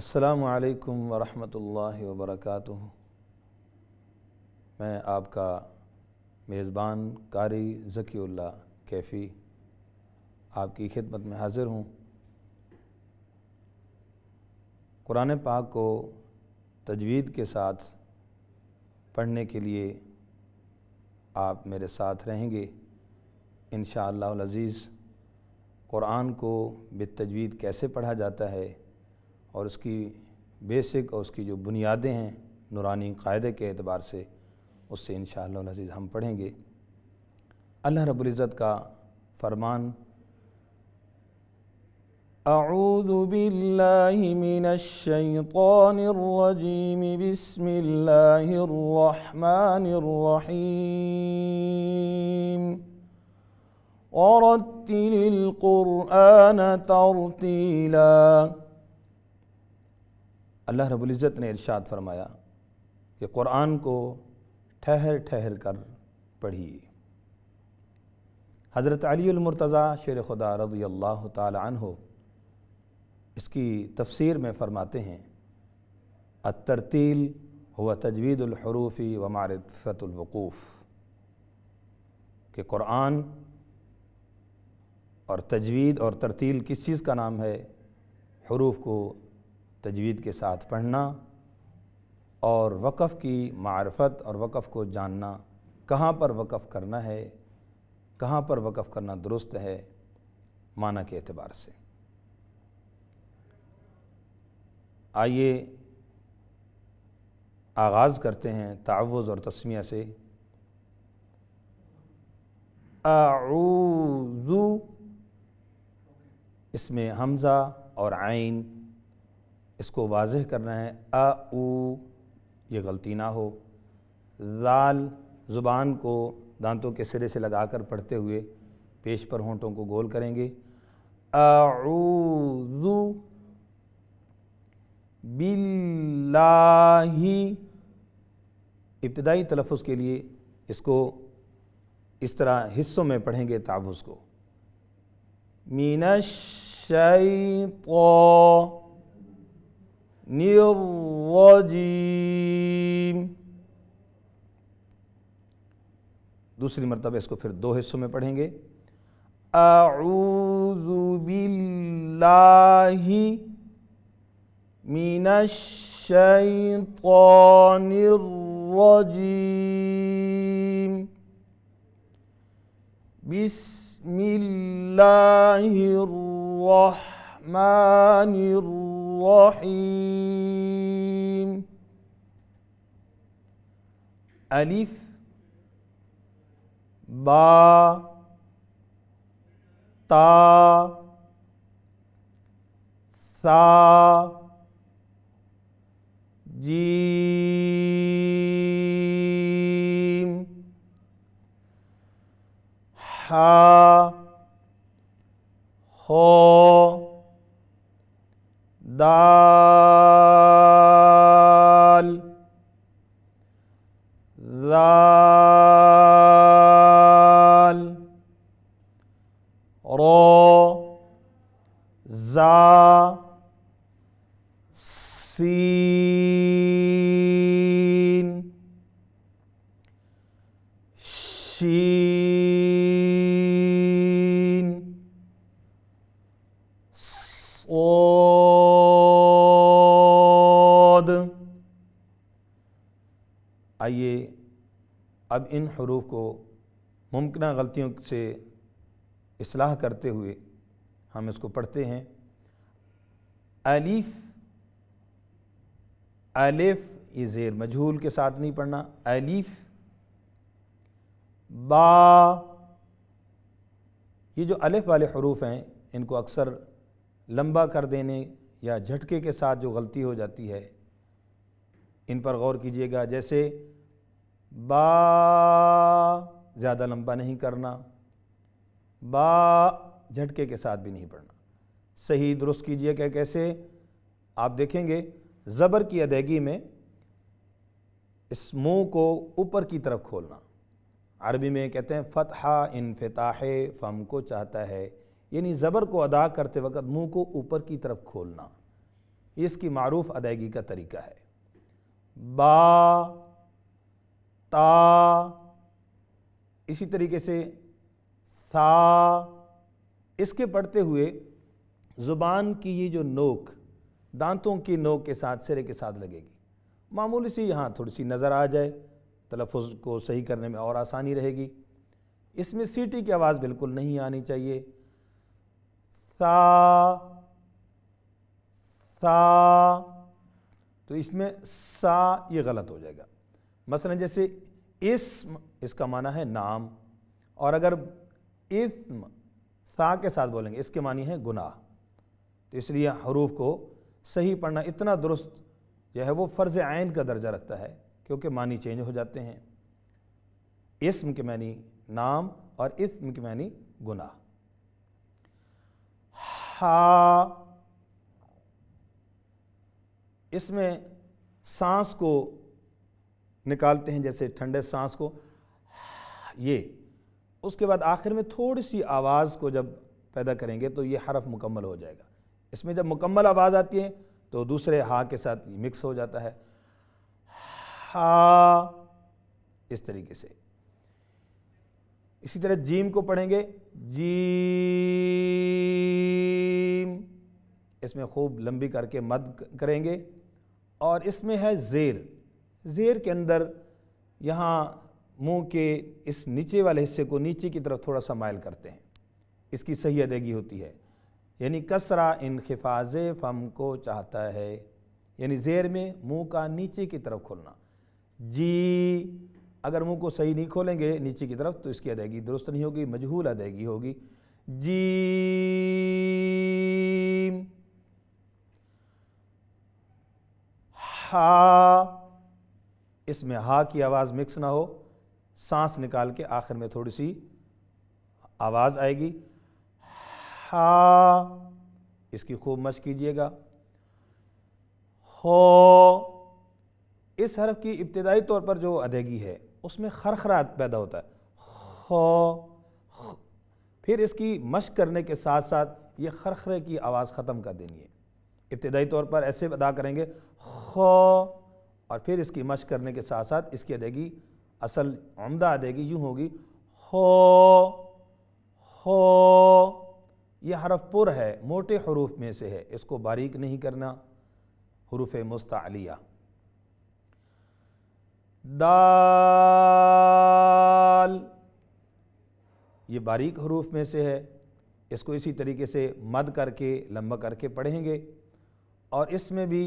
असलकम वालेकुम रहमतुल्लाहि व बरकातुहू मैं आपका मेज़बान कारी ज़कीउल्ला कैफ़ी आपकी खिदमत में हाज़िर हूँ कुरान पाक को तजवीद के साथ पढ़ने के लिए आप मेरे साथ रहेंगे इन अज़ीज़ क़ुरान को बेतजवीद कैसे पढ़ा जाता है और उसकी बेसिक और उसकी जो बुनियादें हैं नूरानी कायदे के एतबार से उससे इन शजीज़ हम पढ़ेंगे अल्लाह रब्ज़त का फरमान أعوذ بالله من الشيطان الرجيم بسم الله الرحمن الرحيم ورتل القرآن ترتيلاً अल्लाह रबुल्ज़त ने इरशाद फरमाया कि क़ुरान को ठहर ठहर कर पढ़िए हज़रत अलीमरतज़ा शेर खुदा रज़ी अल्लाह हो इसकी तफसीर में फ़रमाते हैं अतरतील हुआ तजवीदलहरूफ़ी व मारफ़तुलवकूफ़ के क़ुरान और तजवीद और तरतील किस चीज़ का नाम है हरूफ को तजवीद के साथ पढ़ना और वक़फ़ की मारफत और वक़फ़ को जानना कहाँ पर वक़फ़ करना है कहाँ पर वक़फ़ करना दुरुस्त है माना के अतबार से आइए आगाज़ करते हैं तावज़ और तस्मिया से आऊज़ू इसमें हमज़ा और आइन इसको वाजह करना है आ ऊ ये गलती ना हो लाल ज़ुबान को दांतों के सिरे से लगा कर पढ़ते हुए पेश पर होंठों को गोल करेंगे आऊज़ु बिल्लाही इब्तदाई तलफ़ के लिए इसको इस तरह हिस्सों में पढ़ेंगे तावुज़ को मीनश शैतो الرجيم दूसरी मरतबा इसको फिर दो हिस्सों में पढ़ेंगे आऊज़ुबिल्लाहि मिनश्शैतानिर्रजीम बिस्मिल्लाहिर्रहमानिर्रहीम الرحيم ألف با تا ثا جيم حا خ 나 आइए अब इन हरूफ को मुमकिन गलतियों से असलाह करते हुए हम इसको पढ़ते हैं अलीफ अलिफ ये ज़ेर मजहूल के साथ नहीं पढ़ना अलीफ बा ये जो अलिफ वाले हरूफ हैं इनको अक्सर लंबा कर देने या झटके के साथ जो गलती हो जाती है इन पर गौर कीजिएगा जैसे बा ज़्यादा लंबा नहीं करना बा झटके के साथ भी नहीं पढ़ना सही दुरुस्त कीजिए क्या कैसे आप देखेंगे ज़बर की अदायगी में इस मुँह को ऊपर की तरफ खोलना अरबी में कहते हैं फतहा इनफताह फम को चाहता है यानी ज़बर को अदा करते वक्त मुंह को ऊपर की तरफ खोलना इसकी मरूफ अदायगी का तरीका है बा ता इसी तरीके से सा इसके पढ़ते हुए ज़ुबान की ये जो नोक दांतों की नोक के साथ सिरे के साथ लगेगी मामूली सी यहाँ थोड़ी सी नज़र आ जाए तलफ़ को सही करने में और आसानी रहेगी इसमें सीटी की आवाज़ बिल्कुल नहीं आनी चाहिए सा सा तो इसमें सा ये गलत हो जाएगा मसलन जैसे इस्म इसका माना है नाम और अगर इसम सा के साथ बोलेंगे इसके मानी है गुनाह तो इसलिए हरूफ को सही पढ़ना इतना दुरुस्त जो है वो फ़र्ज़ आयन का दर्जा रखता है क्योंकि मानी चेंज हो जाते हैं इस्म के मानी नाम और इस्म के मानी गुनाह हा इसमें सांस को निकालते हैं जैसे ठंडे सांस को ये उसके बाद आखिर में थोड़ी सी आवाज़ को जब पैदा करेंगे तो ये हरफ मुकम्मल हो जाएगा इसमें जब मुकम्मल आवाज़ आती है तो दूसरे हा के साथ मिक्स हो जाता है हा इस तरीके से इसी तरह जीम को पढ़ेंगे जीम इसमें खूब लंबी करके मद करेंगे और इसमें है ज़ेर ज़ेर के अंदर यहाँ मुंह के इस नीचे वाले हिस्से को नीचे की तरफ थोड़ा सा मायल करते हैं इसकी सही अदायगी होती है यानी कसरा इन खिफाज फम को चाहता है यानी ज़ेर में मुंह का नीचे की तरफ खोलना जी अगर मुंह को सही नहीं खोलेंगे नीचे की तरफ तो इसकी अदायगी दुरुस्त नहीं होगी मजहूल अदायगी होगी जी हा इसमें हा की आवाज़ मिक्स ना हो सांस निकाल के आखिर में थोड़ी सी आवाज़ आएगी हा इसकी खूब मश कीजिएगा हो इस हरफ की इब्तदाई तौर पर जो अदेगी है उसमें खरखरात पैदा होता है हो फिर इसकी मश्क करने के साथ साथ ये खरखरे की आवाज़ ख़त्म कर देनी है इब्तदाई तौर पर ऐसे अदा करेंगे खो और फिर इसकी मश करने के साथ साथ इसकी अदेगी असल उमदा अदेगी यूँ होगी हो हो यह हरफ पुर है मोटे हरूफ में से है इसको बारीक नहीं करना हरूफ मुस्तालिया दाल ये बारीक हरूफ में से है इसको इसी तरीके से मद करके लम्बा करके पढ़ेंगे और इसमें भी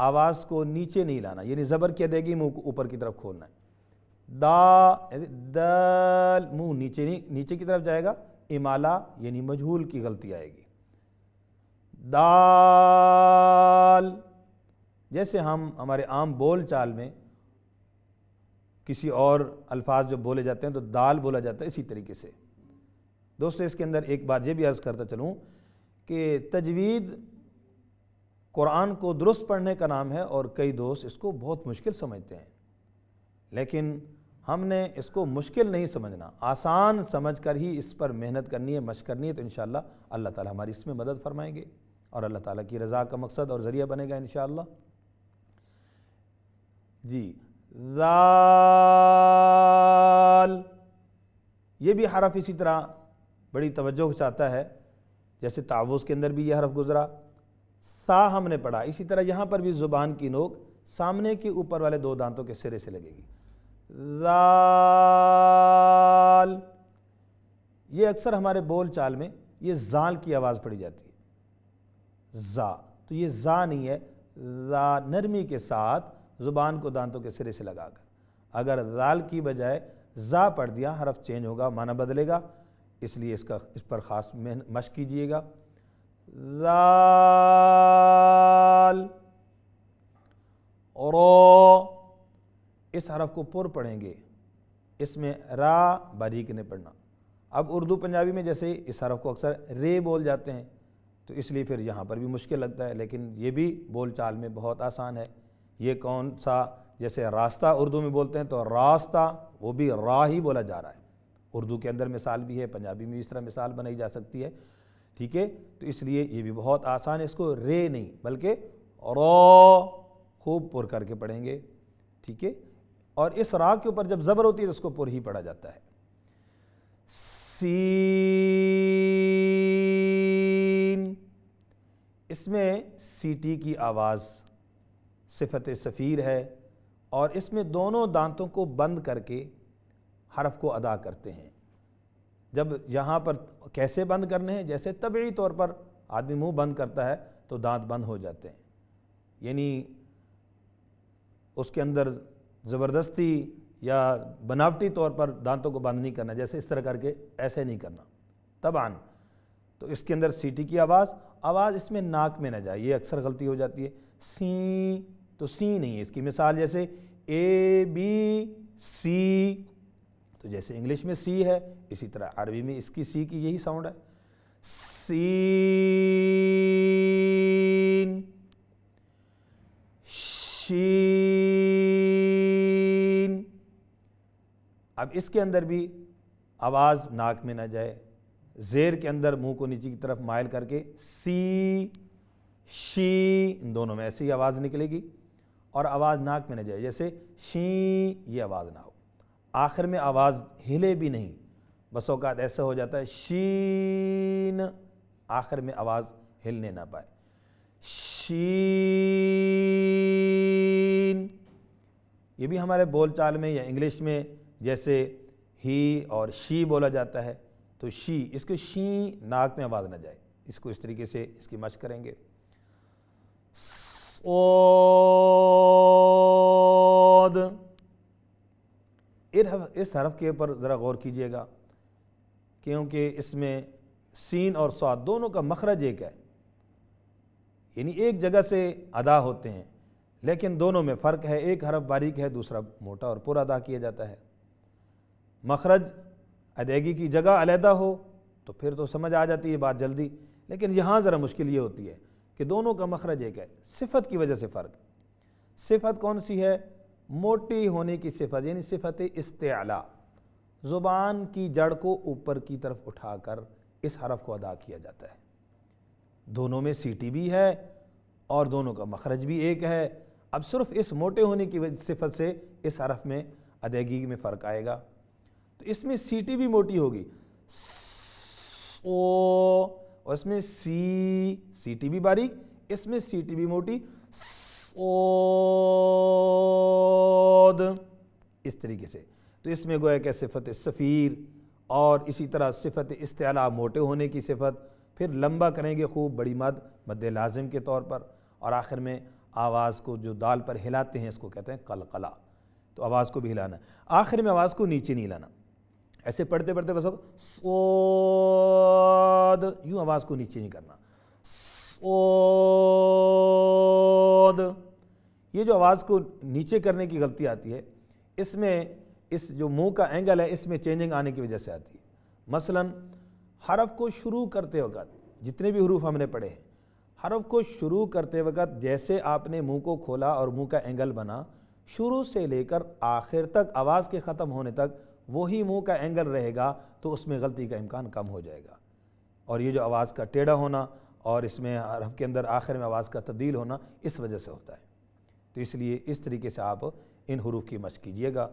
आवाज़ को नीचे नहीं लाना यानी ज़बर की देगी मुँह को ऊपर की तरफ खोलना है दा दल मुँह नीचे नहीं नीचे की तरफ जाएगा इमाला यानी मजहूल की गलती आएगी दाल जैसे हम हमारे आम बोल चाल में किसी और अल्फाज जब बोले जाते हैं तो दाल बोला जाता है इसी तरीके से दोस्तों इसके अंदर एक बात ये भी अर्ज़ करता चलूँ कि तजवीद कुरान को दुरुस्त पढ़ने का नाम है और कई दोस्त इसको बहुत मुश्किल समझते हैं लेकिन हमने इसको मुश्किल नहीं समझना आसान समझकर ही इस पर मेहनत करनी है मश करनी है तो इन अल्लाह ताला हमारी इसमें मदद फरमाएंगे और अल्लाह ताला की रज़ा का मकसद और ज़रिया बनेगा इन जी जाल ये भी हरफ इसी तरह बड़ी तवज्जो चाहता है जैसे तावुज़ के अंदर भी यह हरफ गुज़रा सा हमने पढ़ा इसी तरह यहाँ पर भी ज़ुबान की नोक सामने के ऊपर वाले दो दांतों के सिरे से लगेगी जाल ये अक्सर हमारे बोल चाल में ये जाल की आवाज़ पड़ी जाती है जा तो ये जा नहीं है जा नरमी के साथ ज़ुबान को दांतों के सिरे से लगाकर अगर जाल की बजाय जा पढ़ दिया हरफ चेंज होगा माना बदलेगा इसलिए इसका इस पर ख़ास मेहनत मश कीजिएगा लाल रो इस हरफ को पुर पढ़ेंगे इसमें रा बारीक ने पढ़ना अब उर्दू पंजाबी में जैसे इस हरफ को अक्सर रे बोल जाते हैं तो इसलिए फिर यहाँ पर भी मुश्किल लगता है लेकिन ये भी बोल चाल में बहुत आसान है ये कौन सा जैसे रास्ता उर्दू में बोलते हैं तो रास्ता वो भी रा ही बोला जा रहा है उर्दू के अंदर मिसाल भी है पंजाबी में इस तरह मिसाल बनाई जा सकती है ठीक है तो इसलिए ये भी बहुत आसान है इसको रे नहीं बल्कि रो खूब पुर करके पढ़ेंगे ठीक है और इस राग के ऊपर जब ज़बर होती है तो उसको पुर ही पढ़ा जाता है सीन इसमें सीटी की आवाज़ सिफत सफ़ीर है और इसमें दोनों दांतों को बंद करके हरफ को अदा करते हैं जब यहाँ पर कैसे बंद करने हैं जैसे तबी तौर पर आदमी मुंह बंद करता है तो दांत बंद हो जाते हैं यानी उसके अंदर ज़बरदस्ती या बनावटी तौर पर दांतों को बंद नहीं करना जैसे इस तरह करके ऐसे नहीं करना तब आन तो इसके अंदर सीटी की आवाज़ आवाज़ इसमें नाक में ना जाए ये अक्सर गलती हो जाती है सी तो सी नहीं है इसकी मिसाल जैसे ए बी सी तो जैसे इंग्लिश में सी है इसी तरह अरबी में इसकी सी की यही साउंड है सीन शीन अब इसके अंदर भी आवाज़ नाक में ना जाए जेर के अंदर मुंह को नीचे की तरफ माइल करके सी शी इन दोनों में ऐसी आवाज़ निकलेगी और आवाज़ नाक में ना जाए जैसे शी ये आवाज़ ना हो आखिर में आवाज़ हिले भी नहीं बस अवत ऐसा हो जाता है शीन आखिर में आवाज़ हिलने ना पाए शीन ये भी हमारे बोलचाल में या इंग्लिश में जैसे ही और शी बोला जाता है तो शी इसके शी नाक में आवाज़ ना जाए इसको इस तरीके से इसकी मश करेंगे ओद इस हरफ के ऊपर ज़रा गौर कीजिएगा क्योंकि इसमें सीन और स्वाद दोनों का मखरज एक है यानी एक जगह से अदा होते हैं लेकिन दोनों में फ़र्क है एक हरफ बारीक है दूसरा मोटा और पूरा अदा किया जाता है मखरज अदायगी की जगह अलहदा हो तो फिर तो समझ आ जाती है बात जल्दी लेकिन यहाँ ज़रा मुश्किल ये होती है कि दोनों का मखरज एक है सिफत की वजह से फ़र्क सिफत कौन सी है मोटी होने की सिफत यानी सिफत इस्तेला ज़ुबान की जड़ को ऊपर की तरफ उठाकर इस हरफ को अदा किया जाता है दोनों में सीटी भी है और दोनों का मखरज भी एक है अब सिर्फ इस मोटे होने की सिफत से इस हरफ में अदायगी में फ़र्क आएगा तो इसमें सीटी भी मोटी होगी ओ और इसमें सी सीटी भी बारीक इसमें सीटी भी मोटी ओ सौद इस तरीके से तो इसमें गोया कि सिफत सफ़ीर और इसी तरह सिफत इस्तेला मोटे होने की सिफत फिर लंबा करेंगे खूब बड़ी मद मद लाजिम के तौर पर और आखिर में आवाज़ को जो दाल पर हिलाते हैं इसको कहते हैं कलकला तो आवाज़ को भी हिलाना आखिर में आवाज़ को नीचे नहीं लाना ऐसे पढ़ते पढ़ते बस सोद यूँ आवाज़ को नीचे नहीं करना सोद ये जो आवाज़ को नीचे करने की गलती आती है इसमें इस जो मुंह का एंगल है इसमें चेंजिंग आने की वजह से आती है मसलन हरफ को शुरू करते वक्त जितने भी हरूफ हमने पढ़े हैं हरफ को शुरू करते वक्त जैसे आपने मुंह को खोला और मुंह का एंगल बना शुरू से लेकर आखिर तक आवाज़ के ख़त्म होने तक वही मुंह का एंगल रहेगा तो उसमें गलती का इम्कान कम हो जाएगा और ये जो आवाज़ का टेढ़ा होना और इसमें हरफ के अंदर आखिर में आवाज़ का तब्दील होना इस वजह से होता है तो इसलिए इस तरीके से आप इन हरूफ की मश कीजिएगा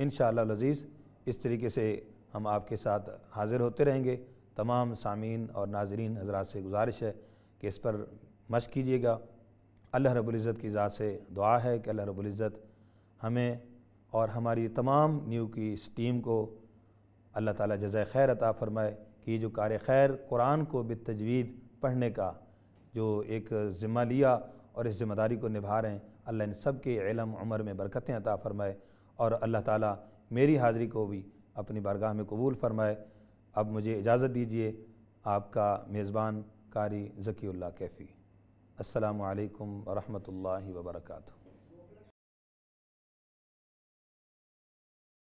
इन शज़ीज़ इस तरीके से हम आपके साथ हाज़िर होते रहेंगे तमाम सामीन और नाजरीन हजरात से गुजारिश है कि इस पर मश कीजिएगा अल्लाह रबुल्ज़त की ज़ात से दुआ है कि अल्लाह रबुल्ज़त हमें और हमारी तमाम न्यू की इस टीम को अल्लाह ताला जज खैर अता फ़रमाए कि जो कार खैर कुरान को तजवीज़ पढ़ने का जो एक ज़िम्मा लिया और इस ज़िम्मेदारी को निभा रहे हैं अल्लाह इन सब के इलम उमर में बरकतें अता फ़रमाए और अल्लाह ताला मेरी हाज़िरी को भी अपनी बारगाह में कबूल फ़रमाए अब मुझे इजाज़त दीजिए आपका मेज़बान कारी ज़कील्ला कैफ़ी असलकम वरहमल वर्का